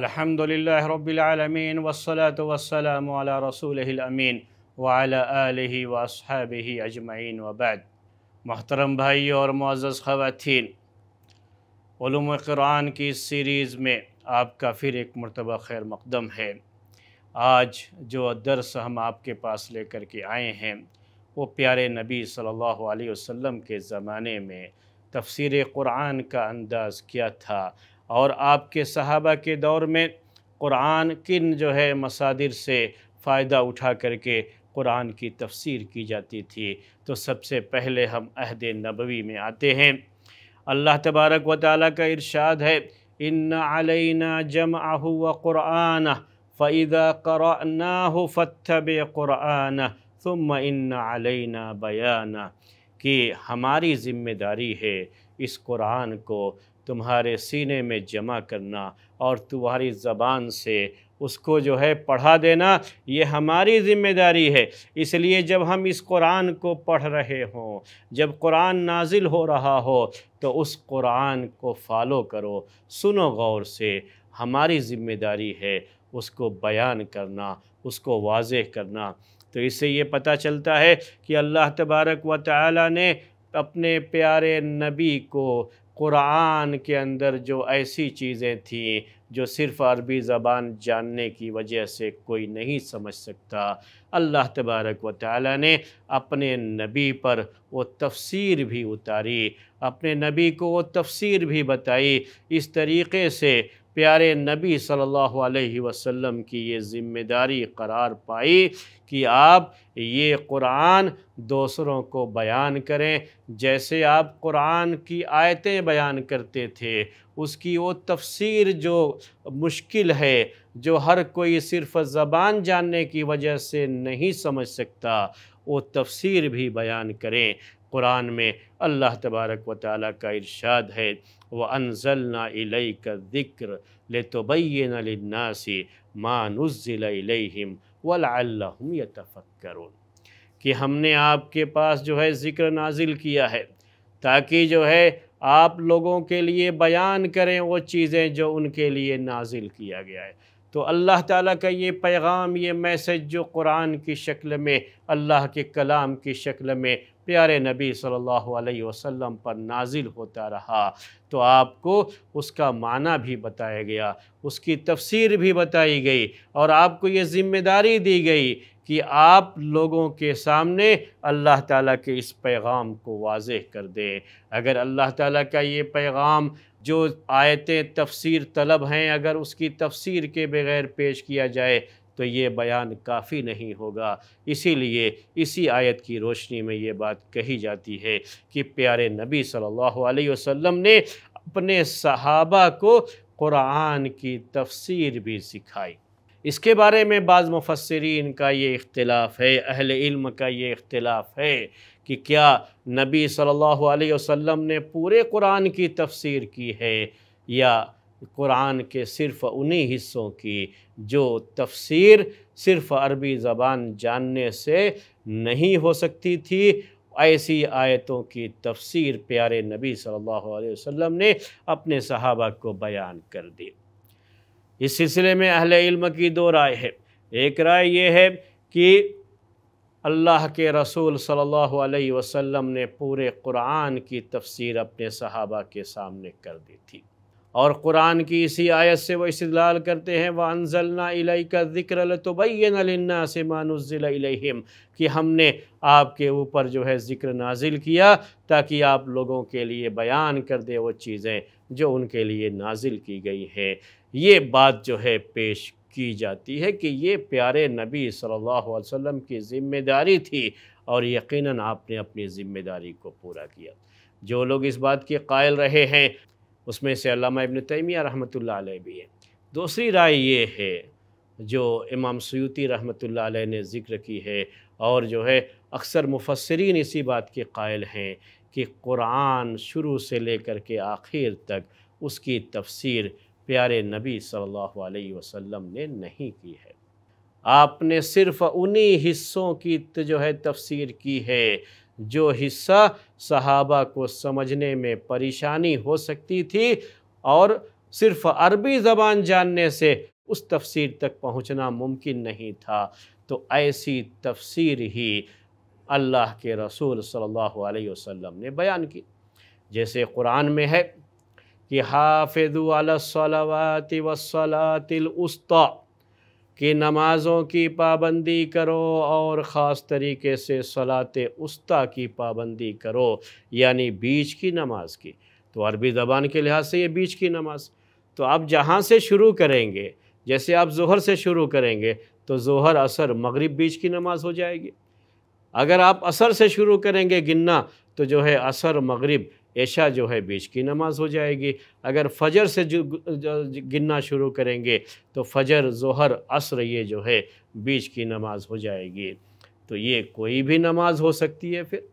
अल्हम्दुलिल्लाह रब्बिलआलमीन वस्सलातु वस्सलामु अला रसूलिहिल अमीन व अला आलिहि व अस्हाबिहि अजमईन व बाद मोहतरम भाई और मुआज़ ख़वातीन ूम कुरान की इस सीरीज़ में आपका फिर एक मरतबा खैर मकदम है आज जो दरस हम आपके पास लेकर के आए हैं वो प्यारे नबी सल्लल्लाहु अलैहि वसल्लम के ज़माने में तफसीर कुरान का अंदाज़ क्या था और आपके सहाबा के दौर में कुरान किन जो है मसादिर से फ़ायदा उठा करके कुरान की तफसीर की जाती थी तो सबसे पहले हम अहद नबवी में आते हैं अल्लाह तबारक व ताल का इरशाद है इन अलना जम आहु व क़ुरान फ़ैदा कराना हो फ़तब क़ुरान तुम इन अलना बयाना कि हमारी ज़िम्मेदारी है इस कुरान को तुम्हारे सीने में जमा करना और तुम्हारी ज़बान से उसको जो है पढ़ा देना ये हमारी ज़िम्मेदारी है इसलिए जब हम इस कुरान को पढ़ रहे हों जब कुरान नाजिल हो रहा हो तो उस कुरान को फॉलो करो सुनो गौर से हमारी ज़िम्मेदारी है उसको बयान करना उसको वाज करना तो इससे ये पता चलता है कि अल्लाह तबारक व ताली ने अपने प्यारे नबी को क़ुरान के अंदर जो ऐसी चीज़ें थीं जो सिर्फ़ अरबी ज़बान जानने की वजह से कोई नहीं समझ सकता अल्लाह तबारक व ताली ने अपने नबी पर वो तफसीर भी उतारी अपने नबी को वो तफसीर भी बताई इस तरीके से प्यारे नबी सल्लल्लाहु अलैहि वसल्लम की ये ज़िम्मेदारी करार पाई कि आप ये कुरान दूसरों को बयान करें जैसे आप कुरान की आयतें बयान करते थे उसकी वो तफसीर जो मुश्किल है जो हर कोई सिर्फ़ ज़बान जानने की वजह से नहीं समझ सकता वो तफसीर भी बयान करें कुरान में अल्लाह तबारक व ताली का इरशाद है व अनज़ल इलई का ज़िक्र ले तोबैन लन्नासी मानुज़िलम वलम यतफ़क्करून कि हमने आपके पास जो है ज़िक्र नाजिल किया है ताकि जो है आप लोगों के लिए बयान करें वो चीज़ें जो उनके लिए नाजिल किया गया है तो अल्लाह ताला का ये पैगाम ये मैसेज जो कुरान की शक्ल में अल्लाह के कलाम की शक्ल में प्यारे नबी सल्लल्लाहु अलैहि वसल्लम पर नाजिल होता रहा तो आपको उसका माना भी बताया गया उसकी तफसीर भी बताई गई और आपको ये ज़िम्मेदारी दी गई कि आप लोगों के सामने अल्लाह ताला के इस पैगाम को वाज कर दें अगर अल्लाह ताला का ये पैगाम जो आयतें तफसीर तलब हैं अगर उसकी तफसीर के बग़ैर पेश किया जाए तो ये बयान काफ़ी नहीं होगा इसीलिए इसी आयत की रोशनी में ये बात कही जाती है कि प्यारे नबी सल्लल्लाहु अलैहि वसल्लम ने अपने सहाबा को क़ुरान की तफसीर भी सिखाई इसके बारे में बाज़ मुफसरीन का ये इख्तलाफ़ है अहल इल्म का ये इख्तलाफ़ है कि क्या नबी सल्लल्लाहु अलैहि वसल्लम ने पूरे कुरान की तफसीर की है या कुरान के सिर्फ़ उन्हीं हिस्सों की जो तफसीर सिर्फ़ अरबी ज़बान जानने से नहीं हो सकती थी ऐसी आयतों की तफसीर प्यारे नबी सल्लल्लाहु अलैहि वसल्लम ने अपने सहाबा को बयान कर दी इस सिलसिले में अहल इल्म की दो राय है एक राय यह है कि अल्लाह के रसूल सल्लल्लाहु अलैहि वसल्लम ने पूरे कुरान की तफसीर अपने सहाबा के सामने कर दी थी और कुरान की इसी आयत से वो इस्तलाल करते हैं वह अनजलना इलाई का ज़िक्र तोबैन से मानुज़िलम कि हमने आपके ऊपर जो है ज़िक्र नाजिल किया ताकि आप लोगों के लिए बयान कर दे वो चीज़ें जो उनके लिए नाजिल की गई हैं ये बात जो है पेश की जाती है कि ये प्यारे नबी सल्लल्लाहु अलैहि वसल्लम की ज़िम्मेदारी थी और यकीनन आपने अपनी ज़िम्मेदारी को पूरा किया जो लोग इस बात के कायल रहे हैं उसमें से अलामा इबन तैमिया रहमतुल्लाह अलैह भी है दूसरी राय ये है जो इमाम सयूती रहमतुल्लाह अलैह ने ज़िक्र की है और जो है अक्सर मुफसरीन इसी बात के कायल हैं कि कुरान शुरू से लेकर के आखिर तक उसकी तफसीर प्यारे नबी सल्लल्लाहु अलैहि वसल्लम ने नहीं की है आपने सिर्फ़ उन्हीं हिस्सों की जो है तफसीर की है जो हिस्सा सहाबा को समझने में परेशानी हो सकती थी और सिर्फ अरबी ज़बान जानने से उस तफसीर तक पहुंचना मुमकिन नहीं था तो ऐसी तफसीर ही अल्लाह के रसूल सल्लल्लाहु अलैहि वसल्लम ने बयान की जैसे कुरान में है कि हाफिज़ अलसलावात वसलातिल उस्ता कि नमाज़ों की पाबंदी करो और ख़ास तरीके से सलात उस्ता की पाबंदी करो यानी बीच की नमाज की तो अरबी ज़बान के लिहाज से ये बीच की नमाज तो आप जहाँ से शुरू करेंगे जैसे आप जोहर से शुरू करेंगे तो जोहर असर मगरिब बीच की नमाज हो जाएगी अगर आप असर से शुरू करेंगे गिनना तो जो है असर मगरिब ऐशा जो है बीच की नमाज हो जाएगी अगर फजर से जो गिनना शुरू करेंगे तो फजर जहर असर ये जो है बीच की नमाज हो जाएगी तो ये कोई भी नमाज हो सकती है फिर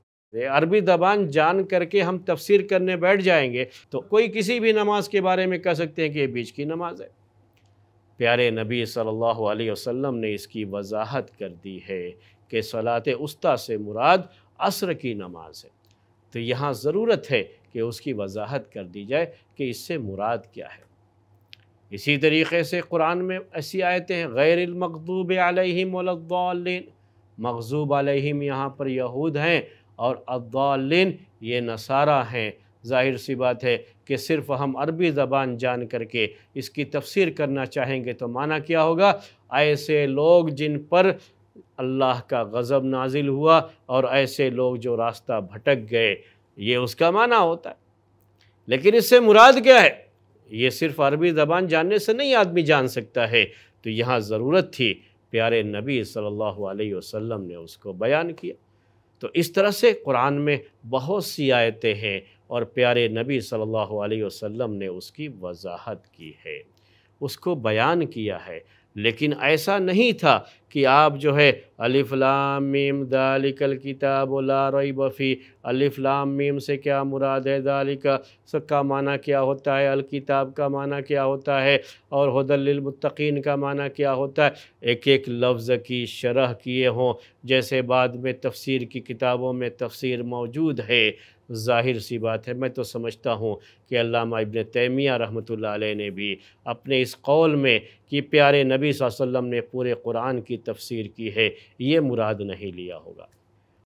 अरबी ज़बान जान करके हम तफसीर करने बैठ जाएंगे तो कोई किसी भी नमाज के बारे में कह सकते हैं कि ये बीच की नमाज है प्यारे नबी सल्लल्लाहु अलैहि वसल्लम ने इसकी वजाहत कर दी है कि सलात उस्ता से मुराद असर की नमाज है तो यहाँ ज़रूरत है कि उसकी वजाहत कर दी जाए कि इससे मुराद क्या है इसी तरीके से कुरान में ऐसी आयतें हैं गैर मकदूब आलहिम मकजूब आलिम यहाँ पर यहूद हैं और अद्दालिन ये नसारा हैं जाहिर सी बात है कि सिर्फ़ हम अरबी ज़बान जान करके इसकी तफसीर करना चाहेंगे तो माना क्या होगा ऐसे लोग जिन पर अल्लाह का गज़ब नाजिल हुआ और ऐसे लोग जो रास्ता भटक गए ये उसका माना होता है लेकिन इससे मुराद क्या है ये सिर्फ़ अरबी ज़बान जानने से नहीं आदमी जान सकता है तो यहाँ ज़रूरत थी प्यारे नबी सल्लल्लाहु अलैहि वसल्लम ने उसको बयान किया तो इस तरह से कुरान में बहुत सी आयतें हैं और प्यारे नबी सल्लल्लाहु अलैहि वसल्लम ने उसकी वजाहत की है उसको बयान किया है लेकिन ऐसा नहीं था कि आप जो है अलिफ़लाम मीम दालिकल किताब लारई बफ़ी अलिफ़लाम मीम से क्या मुराद है दालिका का माना क्या होता है किताब का माना क्या होता है और हदलमतकीन का माना क्या होता है एक एक लफ्ज़ की शरह किए हों जैसे बाद में तफसीर की किताबों में तफसीर मौजूद है ज़ाहिर सी बात है मैं तो समझता हूँ कि अल्लामा इबन तैमिया रहमत ने भी अपने इस कौल में कि प्यारे नबी वसल्लम ने पूरे कुरान की की तफसीर की है ये मुराद नहीं लिया होगा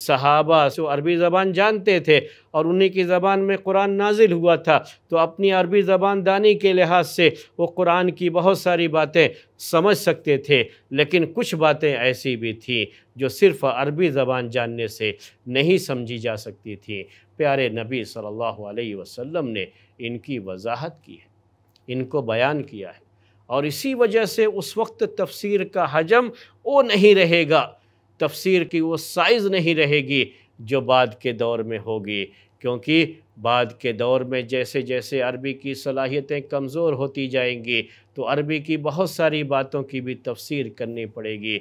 सहाबा से अरबी ज़बान जानते थे और उन्हीं की ज़बान में कुरान नाजिल हुआ था तो अपनी अरबी ज़बान दानी के लिहाज से वो कुरान की बहुत सारी बातें समझ सकते थे लेकिन कुछ बातें ऐसी भी थीं जो सिर्फ़ अरबी ज़बान जानने से नहीं समझी जा सकती थी प्यारे नबी सल्लल्लाहु अलैहि वसल्लम ने इनकी वजाहत की है इनको बयान किया है और इसी वजह से उस वक्त तफसीर का हजम वो नहीं रहेगा तफसीर की वो साइज़ नहीं रहेगी जो बाद के दौर में होगी क्योंकि बाद के दौर में जैसे जैसे अरबी की सलाहियतें कमज़ोर होती जाएंगी तो अरबी की बहुत सारी बातों की भी तफसीर करनी पड़ेगी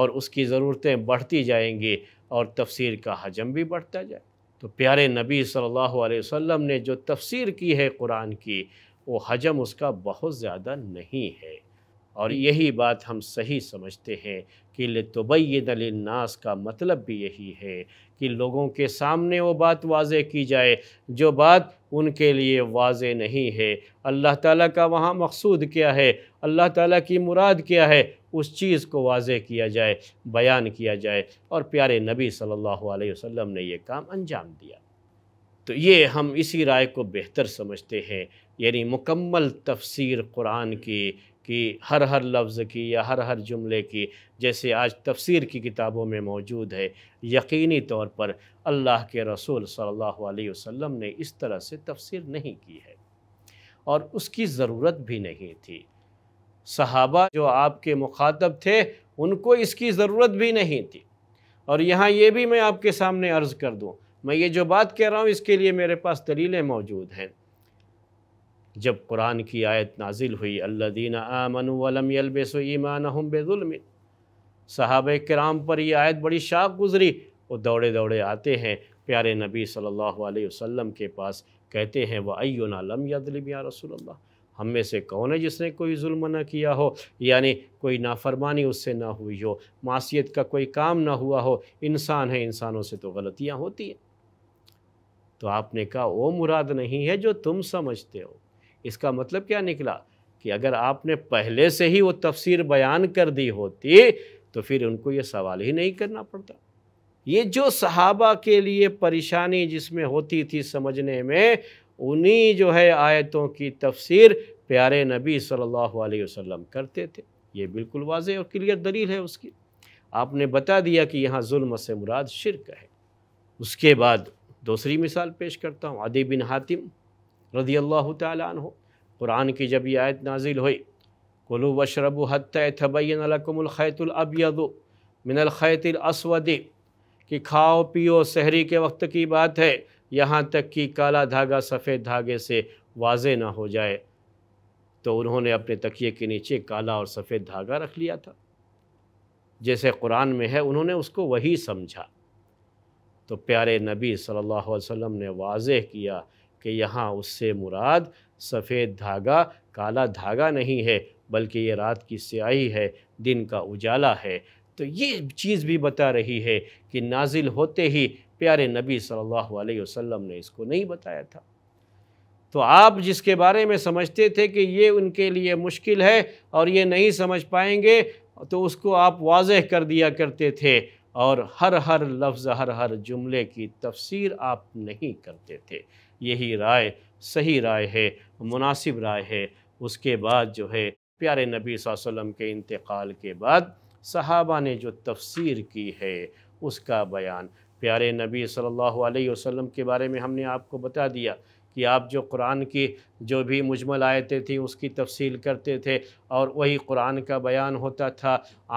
और उसकी ज़रूरतें बढ़ती जाएंगी और तफसीर का हजम भी बढ़ता जाए तो प्यारे नबी सल्लल्लाहु अलैहि वसल्लम ने जो तफसीर की है कुरान की वो हजम उसका बहुत ज़्यादा नहीं है और हम्म। यही बात हम सही समझते हैं कि लतबैन नास का मतलब भी यही है कि लोगों के सामने वो बात वाज की जाए जो बात उनके लिए वाज नहीं है अल्लाह ताला का वहाँ मकसूद क्या है अल्लाह ताला की मुराद क्या है उस चीज़ को वाज किया जाए बयान किया जाए और प्यारे नबी सल्लल्लाहु अलैहि वसल्लम ने ये काम अंजाम दिया तो ये हम इसी राय को बेहतर समझते हैं यानी मुकम्मल तफसीर कुरान की कि हर हर लफ्ज़ की या हर हर जुमले की जैसे आज तफसीर की किताबों में मौजूद है यकीनी तौर पर अल्लाह के रसूल सल्लल्लाहु अलैहि वसल्लम ने इस तरह से तफसीर नहीं की है और उसकी ज़रूरत भी नहीं थी सहाबा जो आपके मुखातब थे उनको इसकी ज़रूरत भी नहीं थी और यहाँ ये भी मैं आपके सामने अर्ज़ कर दूँ मैं ये जो बात कह रहा हूँ इसके लिए मेरे पास दलीलें मौजूद हैं जब कुरान की आयत नाजिल हुई अल्लादीन आमन वलम ईमान हम साहब कराम पर यह आयत बड़ी शाख गुज़री वो दौड़े दौड़े आते हैं प्यारे नबी सल्लल्लाहु अलैहि वसल्लम के पास कहते हैं वह अयन आलम यदलब या रसोल्ला हम में से कौन है जिसने कोई जुल्म ना किया हो यानी कोई नाफरमानी उससे ना हुई हो मासीत का कोई काम ना हुआ हो इंसान है इंसानों से तो गलतियाँ होती हैं तो आपने कहा वो मुराद नहीं है जो तुम समझते हो इसका मतलब क्या निकला कि अगर आपने पहले से ही वो तफसीर बयान कर दी होती तो फिर उनको ये सवाल ही नहीं करना पड़ता ये जो सहाबा के लिए परेशानी जिसमें होती थी समझने में उन्हीं जो है आयतों की तफसीर प्यारे नबी सल्लल्लाहु अलैहि वसल्लम करते थे ये बिल्कुल वाज और क्लियर दलील है उसकी आपने बता दिया कि यहाँ जुल्म से मुराद शिरक है उसके बाद दूसरी मिसाल पेश करता हूँ आदि बिन हातिम रदी अल्लाह हो कुरान की जब यह आयत नाजिल हुई कुलु वशरबु हतबैनकमलखैतुलअबियदो मिनलखैतलअसवदे कि खाओ पियो शहरी के वक्त की बात है यहाँ तक कि काला धागा सफ़ेद धागे से वाज ना हो जाए तो उन्होंने अपने तकिए के नीचे काला और सफ़ेद धागा रख लिया था जैसे कुरान में है उन्होंने उसको वही समझा तो प्यारे नबी सल्लल्लाहु अलैहि वसल्लम ने वाज किया कि यहाँ उससे मुराद सफ़ेद धागा काला धागा नहीं है बल्कि ये रात की स्याही है दिन का उजाला है तो ये चीज़ भी बता रही है कि नाजिल होते ही प्यारे नबी सल्लल्लाहु अलैहि वसल्लम ने इसको नहीं बताया था तो आप जिसके बारे में समझते थे कि ये उनके लिए मुश्किल है और ये नहीं समझ पाएंगे तो उसको आप वाज कर दिया करते थे और हर हर लफ्ज़ हर हर जुमले की तफसीर आप नहीं करते थे यही राय सही राय है मुनासिब राय है उसके बाद जो है प्यारे नबी वसल्लम के इंतकाल के बाद सहाबा ने जो तफसीर की है उसका बयान प्यारे नबी सल्लल्लाहु अलैहि वसल्लम के बारे में हमने आपको बता दिया कि आप जो कुरान की जो भी मुजमल आयतें थी उसकी तफसील करते थे और वही कुरान का बयान होता था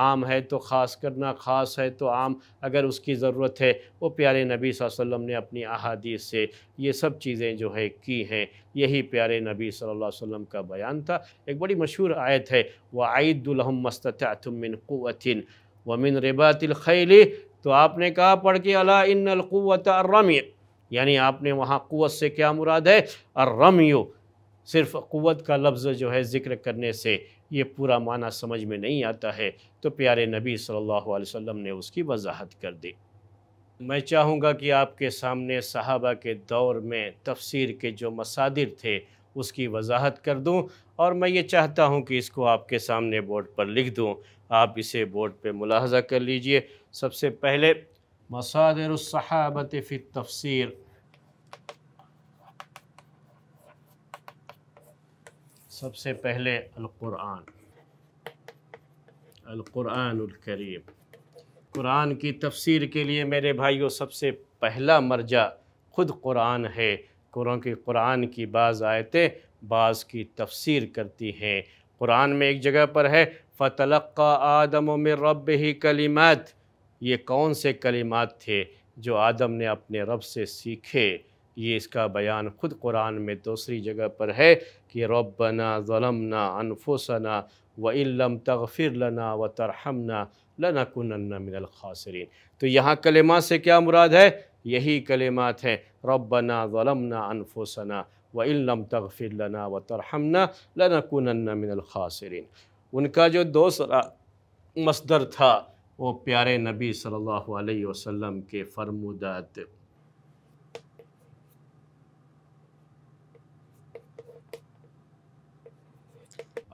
आम है तो ख़ास करना ख़ास है तो आम अगर उसकी ज़रूरत है वो प्यारे नबी वसल्लम ने अपनी अहादीस से ये सब चीज़ें जो है की हैं यही प्यारे नबी सल्लल्लाहु अलैहि वसल्लम का बयान था एक बड़ी मशहूर आयत है व आयदुलहम मस्तमिन क़वतिन वमिन रिबातिल खैली तो आपने कहा पढ़ के अला रमी यानी आपने वहाँ क़वत से क्या मुराद है और रमयो सिर्फ क़वत का लफ्ज़ जो है ज़िक्र करने से ये पूरा माना समझ में नहीं आता है तो प्यारे नबी सल्लल्लाहु अलैहि वसल्लम ने उसकी वजाहत कर दी मैं चाहूँगा कि आपके सामने सहाबा के दौर में तफसीर के जो मसादिर थे उसकी वजाहत कर दूँ और मैं ये चाहता हूँ कि इसको आपके सामने बोर्ड पर लिख दूँ आप इसे बोर्ड पर मुलाहजा कर लीजिए सबसे पहले मसादरसहाबत फ़ित तफसर सबसे पहले अलकुरान अलकुरानकरीम कुरान की तफसीर के लिए मेरे भाइयों सबसे पहला मर्जा ख़ुद कुरान है कुरों के कुरान की बाज़ आयतें बाज़ की तफसीर करती हैं कुरान में एक जगह पर है फ़तलक़ आदम में रब ही कलिमत ये कौन से कलिमात थे जो आदम ने अपने रब से सीखे ये इसका बयान ख़ुद कुरान में दूसरी जगह पर है कि रबना ज़लमना अनफुसना व इलम तगफ़िर लना व तरहमना लना कन्न मिनल खासरीन तो यहाँ कलेमा से क्या मुराद है यही कलेमात हैं रबना ज़लमना अनफुसना व इलम तगफ़िर लना व तरहमना लना कन्न मिनल खासरीन उनका जो दूसरा मसदर था वो प्यारे नबी सल्लल्लाहु अलैहि वसल्लम के फरमुदात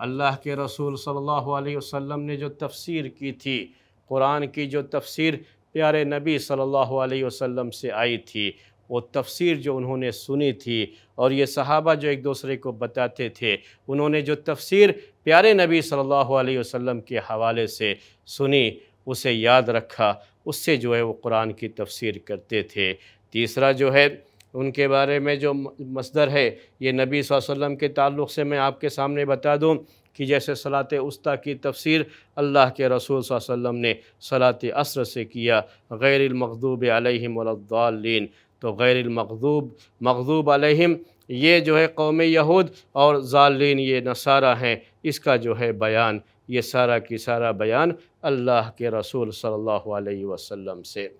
अल्लाह के रसूल सल्लल्लाहु अलैहि वसल्लम ने जो तफसीर की थी कुरान की जो तफसीर प्यारे नबी सल्लल्लाहु अलैहि वसल्लम से आई थी वो तफसीर जो उन्होंने सुनी थी और ये सहाबा जो एक दूसरे को बताते थे उन्होंने जो तफसीर प्यारे नबी सल्लल्लाहु अलैहि वसल्लम के हवाले से सुनी उसे याद रखा उससे जो है वो कुरान की तफसीर करते थे तीसरा जो है उनके बारे में जो मसदर है ये नबी वसल्लम के ताल्लुक़ से मैं आपके सामने बता दूँ कि जैसे सलात उस्ता की तफसीर अल्लाह के रसूल वसल्लम ने सलात असर से किया गैरमखूब अलहमद्दालीन तो गैरमखूब मकदूब अलहम ये जो है कौम यहूद और ज़ालीन ये नसारा हैं इसका जो है बयान ये सारा की सारा बयान अल्लाह के रसूल सल्लल्लाहु अलैहि वसल्लम से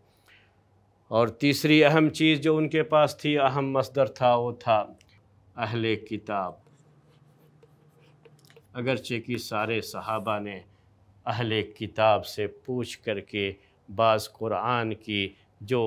और तीसरी अहम चीज़ जो उनके पास थी अहम मसदर था वो था अहल किताब अगरचे कि सारे सहाबा ने अहल किताब से पूछ करके बाज़ कुरान की जो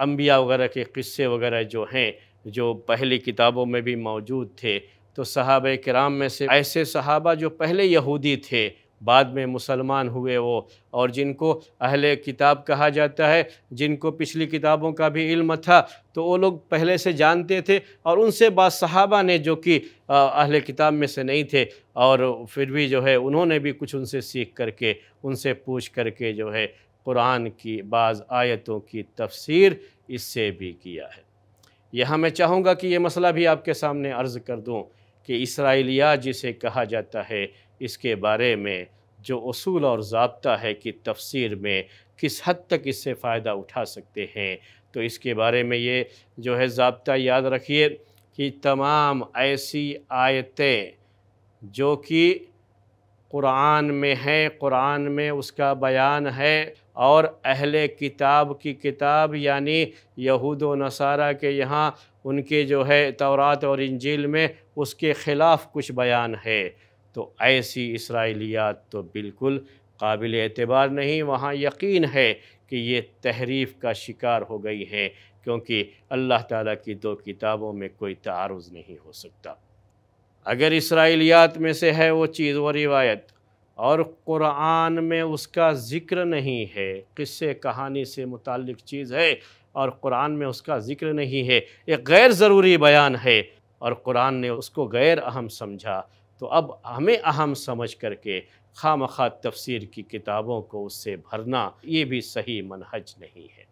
अम्बिया वगैरह के किस्से वगैरह जो हैं जो पहली किताबों में भी मौजूद थे तो सहाब कराम में से ऐसे सहाबा जो पहले यहूदी थे बाद में मुसलमान हुए वो और जिनको अहले किताब कहा जाता है जिनको पिछली किताबों का भी इल्म था तो वो लोग पहले से जानते थे और उनसे बाद सहाबा ने जो कि अहले किताब में से नहीं थे और फिर भी जो है उन्होंने भी कुछ उनसे सीख करके उनसे पूछ करके जो है कुरान की बाज़ आयतों की तफसीर इससे भी किया है यहाँ मैं चाहूँगा कि ये मसला भी आपके सामने अर्ज़ कर दूँ कि इसराइलिया जिसे कहा जाता है इसके बारे में जो असूल और ज़बता है कि तफसीर में किस हद तक इससे फ़ायदा उठा सकते हैं तो इसके बारे में ये जो है ज़बता याद रखिए कि तमाम ऐसी आयतें जो कि क़ुरान में हैं क़ुरान में उसका बयान है और अहले किताब की किताब यानी यहूद नसारा के यहाँ उनके जो है तौरात और इंजील में उसके ख़िलाफ़ कुछ बयान है तो ऐसी इसराइलियात तो बिल्कुल काबिल एतबार नहीं वहाँ यकीन है कि ये तहरीफ़ का शिकार हो गई हैं क्योंकि अल्लाह ताला की दो किताबों में कोई तारुज़ नहीं हो सकता अगर इसराइलियात में से है वो चीज़ व रिवायत और क़ुरान में उसका ज़िक्र नहीं है किस्से कहानी से मुतल चीज़ है और क़ुरान में उसका ज़िक्र नहीं है एक गैर ज़रूरी बयान है और क़ुरान ने उसको गैर अहम समझा तो अब हमें अहम समझ करके खाम खा तफसर की किताबों को उससे भरना ये भी सही मनहज नहीं है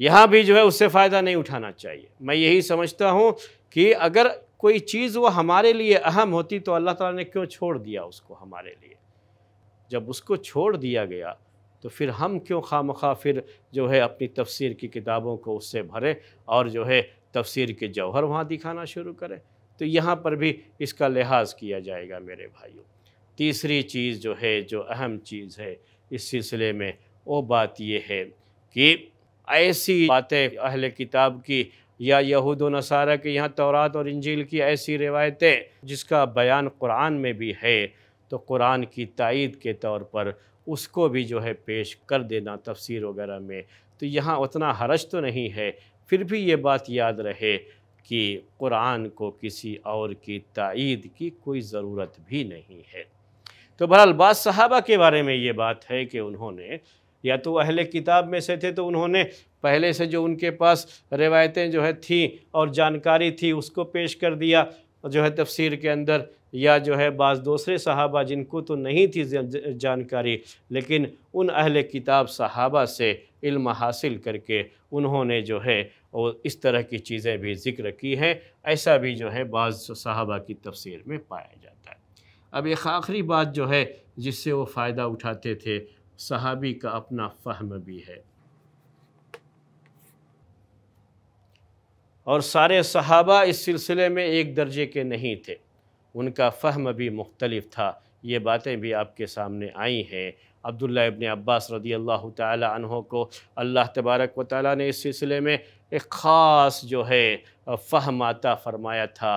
यहाँ भी जो है उससे फ़ायदा नहीं उठाना चाहिए मैं यही समझता हूँ कि अगर कोई चीज़ वो हमारे लिए अहम होती तो अल्लाह ताला ने क्यों छोड़ दिया उसको हमारे लिए जब उसको छोड़ दिया गया तो फिर हम क्यों खाम खा फिर जो है अपनी तफसीर की किताबों को उससे भरें और जो है तफसीर के जौहर वहाँ दिखाना शुरू करें तो यहाँ पर भी इसका लिहाज किया जाएगा मेरे भाइयों तीसरी चीज़ जो है जो अहम चीज़ है इस सिलसिले में वो बात ये है कि ऐसी बातें अहल किताब की या यहूद नसारा के यहाँ तौरात और इंजील की ऐसी रिवायतें जिसका बयान कुरान में भी है तो कुरान की तइद के तौर पर उसको भी जो है पेश कर देना तफसीर वगैरह में तो यहाँ उतना हरज तो नहीं है फिर भी ये बात याद रहे कि कुरान को किसी और की तइद की कोई ज़रूरत भी नहीं है तो बहरहाल बाद सहाबा के बारे में ये बात है कि उन्होंने या तो अहले किताब में से थे तो उन्होंने पहले से जो उनके पास रिवायतें जो है थी और जानकारी थी उसको पेश कर दिया जो है तफसीर के अंदर या जो है बाज़ दूसरे सहाबा जिनको तो नहीं थी जानकारी लेकिन उन अहल किताब सहाबा से इल्म हासिल करके उन्होंने जो है और इस तरह की चीज़ें भी ज़िक्र की हैं ऐसा भी जो है बाज़ सहाबा की तफसीर में पाया जाता है अब एक आखिरी बात जो है जिससे वो फ़ायदा उठाते थे सहाबी का अपना फ़हम भी है और सारे सहाबा इस सिलसिले में एक दर्जे के नहीं थे उनका फ़हम भी मुख्तलिफ था ये बातें भी आपके सामने आई हैं अब्दुल्ला इबन अब्बास रदी अल्लाह तहों को अल्लाह तबारक व ताली ने इस सिलसिले में एक ख़ास जो है फ़हम आता फ़रमाया था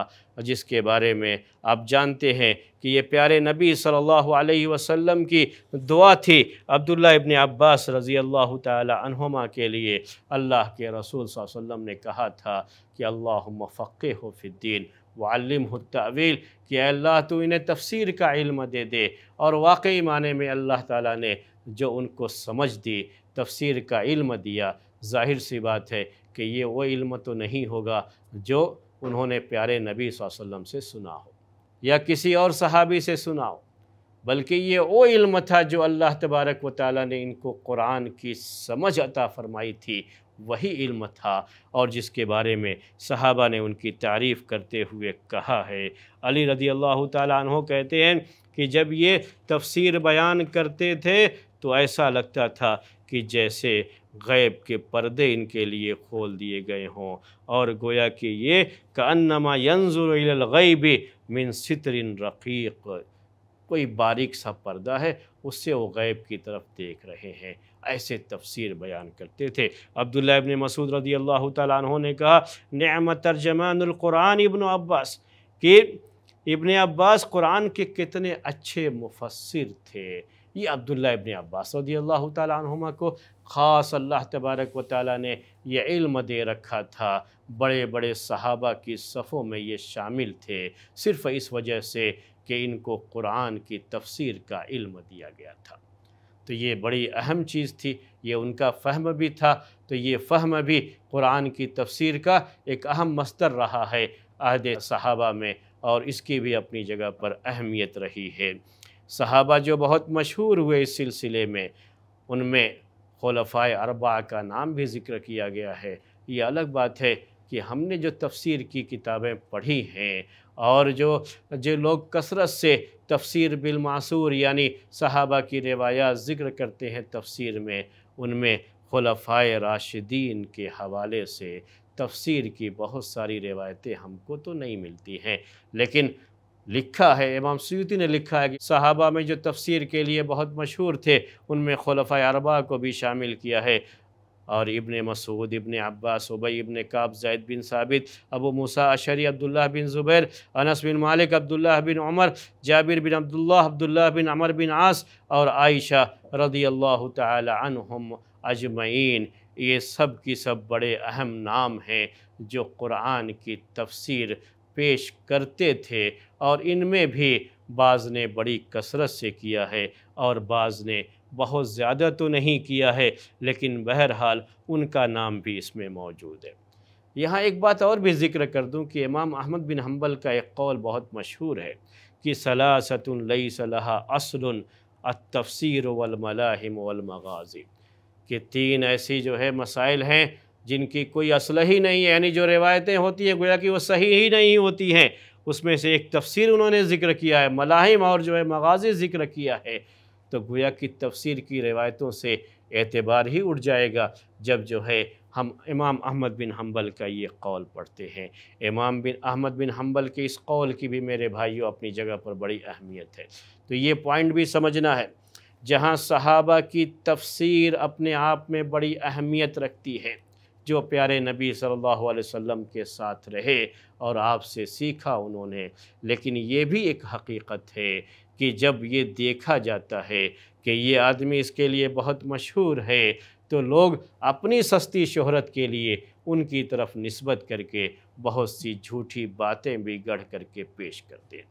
जिसके बारे में आप जानते हैं कि ये प्यारे नबी सल्लल्लाहु अलैहि वसल्लम की दुआ थी अब्दुल्ला इबन अब्बास रज़ी अल्लाह तहोमा के लिए अल्लाह के रसूल वसम ने कहा था कि अल्लाह फ़क़ हो फ़िद्दीन वालम तवील कि अल्लाह तो इन्हें तफसीर का इल्म दे दे और वाकई माने में अल्लाह ताला ने जो उनको समझ दी तफसीर का इल्म दिया जाहिर सी बात है कि ये वो इल्म तो नहीं होगा जो उन्होंने प्यारे नबी वसम से सुना हो या किसी और सहाबी से सुना हो बल्कि ये वो इल्म था जो अल्लाह तबारक व ताली ने इनको कुरान की समझ अता फ़रमाई थी वही इल्म था और जिसके बारे में सहाबा ने उनकी तारीफ़ करते हुए कहा है अली रदी अल्लाह तहों कहते हैं कि जब ये तफसीर बयान करते थे तो ऐसा लगता था कि जैसे गैब के पर्दे इनके लिए खोल दिए गए हों और गोया कि ये कन्नमा यंजुर गैब मिन सितरिन रकीक़ कोई बारीक सा पर्दा है उससे वो गैब की तरफ देख रहे हैं ऐसे तफसीर बयान करते थे अब्दुल्ला इबन मसूद रदी अल्लाह तु ने कहा नम तर्जमानकुरान इबन अब्बास कि इबन अब्बास कुरान के कितने अच्छे मुफसर थे ये अब्दुल्ला इबन अब्बास रदी अल्लाह तुमा को ख़ास अल्लाह तबारक व ताली ने यह इल्म दे रखा था बड़े बड़े सहाबा की सफ़ों में ये शामिल थे सिर्फ़ इस वजह से कि इनको कुरान की तफसीर का इल्म दिया गया था तो ये बड़ी अहम चीज़ थी ये उनका फ़हम भी था तो ये फ़हम भी कुरान की तफसीर का एक अहम मस्तर रहा है अहद सहाबा में और इसकी भी अपनी जगह पर अहमियत रही है सहाबा जो बहुत मशहूर हुए इस सिलसिले में उनमें खलफ़ा अरबा का नाम भी ज़िक्र किया गया है ये अलग बात है कि हमने जो तफसीर की किताबें पढ़ी हैं और जो जो लोग कसरत से तफसीर बिलमासूर यानी सहाबा की रवायात ज़िक्र करते हैं तफसीर में उनमें खलफा राशिदीन के हवाले से तफसीर की बहुत सारी रिवायतें हमको तो नहीं मिलती हैं लेकिन लिखा है इमाम सूती ने लिखा है कि सहाबा में जो तफसीर के लिए बहुत मशहूर थे उनमें खलफा अरबा को भी शामिल किया है और इबन मसूद इबन अब्बास उबई इबन काब जैद बिन साबित अबू मूसा अशरी अब्दुल्ला बिन ज़ुबैर अनस बिन मालिक अब्दुल्ला बिन उमर जाबिर बिन अब्दुल्ला अब्दुल्ला बिन अमर बिन आस और आयशा रदी अल्लाह तुम अजमैन ये सब की सब बड़े अहम नाम हैं जो कुरान की तफसीर पेश करते थे और इनमें भी बाज़ ने बड़ी कसरत से किया है और बाज़ ने बहुत ज़्यादा तो नहीं किया है लेकिन बहरहाल उनका नाम भी इसमें मौजूद है यहाँ एक बात और भी जिक्र कर दूँ कि इमाम अहमद बिन हम्बल का एक कौल बहुत मशहूर है कि सलासतन लई सलाह असल तफसर वलमलाम वलमगाजी कि तीन ऐसी जो है मसाइल हैं जिनकी कोई असल ही नहीं है यानी जो रिवायतें होती हैं गोया कि वो सही ही नहीं होती हैं उसमें से एक तफसीर उन्होंने ज़िक्र किया है मलाहिम और जो है मगाजी ज़िक्र किया है तो गोया की तफसीर की रिवायतों से एतबार ही उठ जाएगा जब जो है हम इमाम अहमद बिन हम्बल का ये कौल पढ़ते हैं इमाम बिन अहमद बिन हम्बल के इस कौल की भी मेरे भाइयों अपनी जगह पर बड़ी अहमियत है तो ये पॉइंट भी समझना है जहाँ सहाबा की तफसीर अपने आप में बड़ी अहमियत रखती है जो प्यारे नबी सल्लल्लाहु अलैहि वसल्लम के साथ रहे और आपसे सीखा उन्होंने लेकिन ये भी एक हकीकत है कि जब ये देखा जाता है कि ये आदमी इसके लिए बहुत मशहूर है तो लोग अपनी सस्ती शोहरत के लिए उनकी तरफ नस्बत करके बहुत सी झूठी बातें भी गढ़ करके पेश करते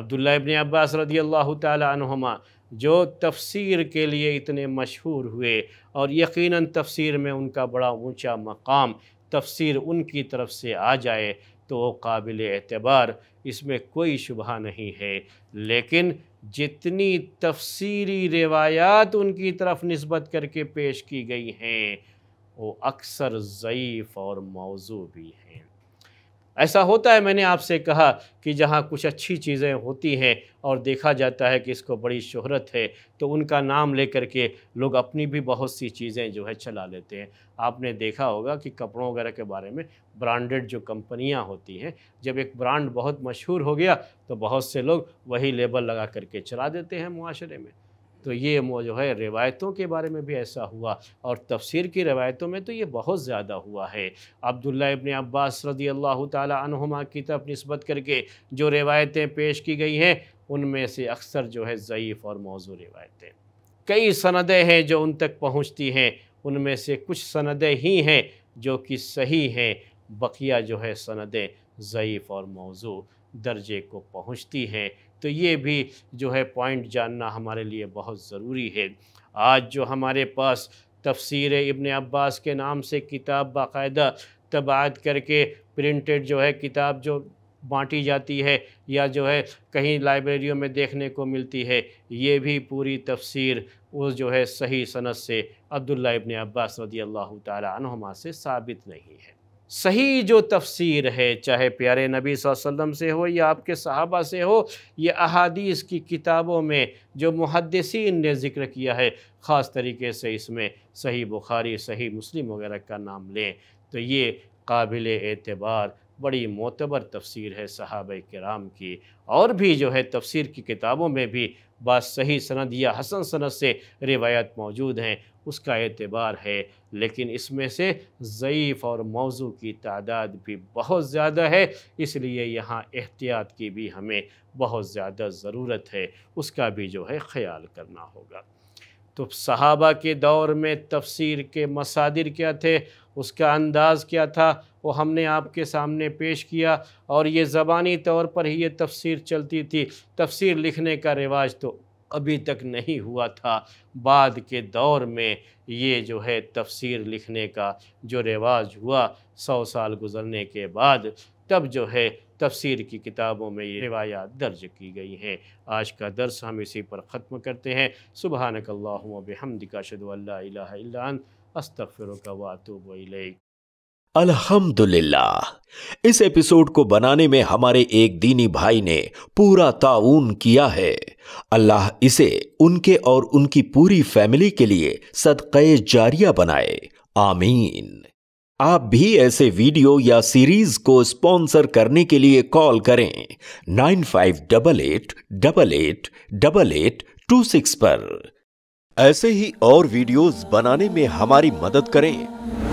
अब्दुल्ला इबन अब्बास रदी अल्लाह तुमा जो तफसीर के लिए इतने मशहूर हुए और यकीनन तफसीर में उनका बड़ा ऊंचा मकाम तफसीर उनकी तरफ से आ जाए तो काबिल एतबार इसमें कोई शुबह नहीं है लेकिन जितनी तफसीरी रिवायात उनकी तरफ नस्बत करके पेश की गई हैं वो अक्सर ज़यीफ़ और मौजू भी हैं ऐसा होता है मैंने आपसे कहा कि जहाँ कुछ अच्छी चीज़ें होती हैं और देखा जाता है कि इसको बड़ी शोहरत है तो उनका नाम लेकर के लोग अपनी भी बहुत सी चीज़ें जो है चला लेते हैं आपने देखा होगा कि कपड़ों वगैरह के बारे में ब्रांडेड जो कंपनियां होती हैं जब एक ब्रांड बहुत मशहूर हो गया तो बहुत से लोग वही लेबल लगा करके चला देते हैं माशरे में तो ये जो है रिवायतों के बारे में भी ऐसा हुआ और तफसीर की रवायतों में तो ये बहुत ज़्यादा हुआ है अब्दुल्ला इबन अब्बास रदी अल्लाह तहुमा की तरफ नस्बत करके जो रिवायतें पेश की गई हैं उनमें से अक्सर जो है ज़यीफ़ और मौजू रिवायतें कई सनदें हैं जो उन तक पहुँचती हैं उनमें से कुछ सनदें ही हैं जो कि सही हैं बकिया जो है सनदें ज़यीफ़ और मौजू दर्जे को पहुँचती हैं तो ये भी जो है पॉइंट जानना हमारे लिए बहुत ज़रूरी है आज जो हमारे पास तफसीर इबन अब्बास के नाम से किताब बाकायदा तबाद करके प्रिंटेड जो है किताब जो बांटी जाती है या जो है कहीं लाइब्रेरियों में देखने को मिलती है ये भी पूरी तफसीर उस जो है सही सनत से अब्दुल्ला इबन अब्बास रदी अल्लाह तुमा से साबित नहीं है सही जो तफसीर है चाहे प्यारे नबी वसल्लम से हो या आपके सहाबा से हो ये अहादीस की किताबों में जो मुहदसिन ने ज़िक्र किया है ख़ास तरीके से इसमें सही बुखारी सही मुस्लिम वगैरह का नाम लें तो ये काबिल एतबार बड़ी मोतबर तफसीर है सहाब कराम की और भी जो है तफसीर की किताबों में भी बात सही सनद या हसन सनद से रिवायत मौजूद हैं उसका एतबार है लेकिन इसमें से ज़यीफ़ और मौजू की तादाद भी बहुत ज़्यादा है इसलिए यहाँ एहतियात की भी हमें बहुत ज़्यादा ज़रूरत है उसका भी जो है ख्याल करना होगा तो सहाबा के दौर में तफसीर के मसादिर क्या थे उसका अंदाज़ क्या था वो हमने आपके सामने पेश किया और ये ज़बानी तौर पर ही ये तफसीर चलती थी तफसीर लिखने का रिवाज तो अभी तक नहीं हुआ था बाद के दौर में ये जो है तफसीर लिखने का जो रिवाज हुआ सौ साल गुजरने के बाद तब जो है तफसीर की किताबों में ये रिवायात दर्ज की गई हैं आज का दर्स हम इसी पर ख़त्म करते हैं सुबह नकल्लाबिहमदिका शदुल्लान अस्तफ़िर अल्हम्दुलिल्लाह इस एपिसोड को बनाने में हमारे एक दीनी भाई ने पूरा ताउन किया है अल्लाह इसे उनके और उनकी पूरी फैमिली के लिए सदक़े जारिया बनाए आमीन आप भी ऐसे वीडियो या सीरीज को स्पॉन्सर करने के लिए कॉल करें nine five double eight double eight double eight two six पर ऐसे ही और वीडियोस बनाने में हमारी मदद करें